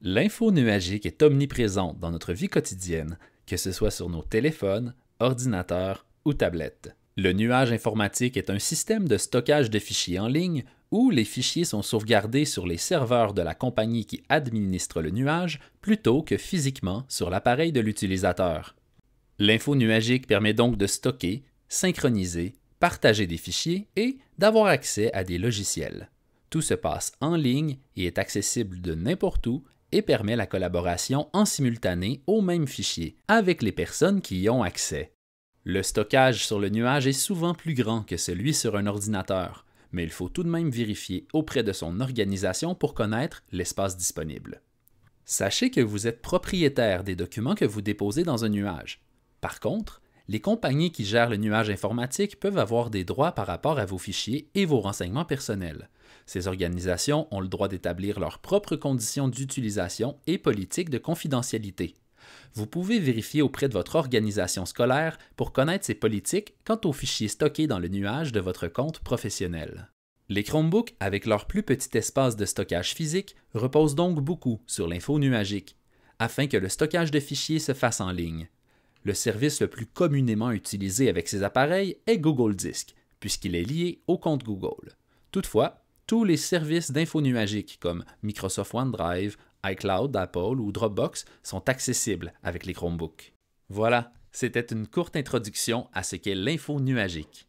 L'info nuagique est omniprésente dans notre vie quotidienne, que ce soit sur nos téléphones, ordinateurs ou tablettes. Le nuage informatique est un système de stockage de fichiers en ligne où les fichiers sont sauvegardés sur les serveurs de la compagnie qui administre le nuage plutôt que physiquement sur l'appareil de l'utilisateur. L'info nuagique permet donc de stocker, synchroniser, partager des fichiers et d'avoir accès à des logiciels. Tout se passe en ligne et est accessible de n'importe où et permet la collaboration en simultané au même fichier avec les personnes qui y ont accès. Le stockage sur le nuage est souvent plus grand que celui sur un ordinateur, mais il faut tout de même vérifier auprès de son organisation pour connaître l'espace disponible. Sachez que vous êtes propriétaire des documents que vous déposez dans un nuage. Par contre, les compagnies qui gèrent le nuage informatique peuvent avoir des droits par rapport à vos fichiers et vos renseignements personnels. Ces organisations ont le droit d'établir leurs propres conditions d'utilisation et politiques de confidentialité. Vous pouvez vérifier auprès de votre organisation scolaire pour connaître ses politiques quant aux fichiers stockés dans le nuage de votre compte professionnel. Les Chromebooks, avec leur plus petit espace de stockage physique, reposent donc beaucoup sur l'info nuagique, afin que le stockage de fichiers se fasse en ligne. Le service le plus communément utilisé avec ces appareils est Google Disk, puisqu'il est lié au compte Google. Toutefois, tous les services nuagiques comme Microsoft OneDrive, iCloud Apple ou Dropbox sont accessibles avec les Chromebooks. Voilà, c'était une courte introduction à ce qu'est l'info nuagique.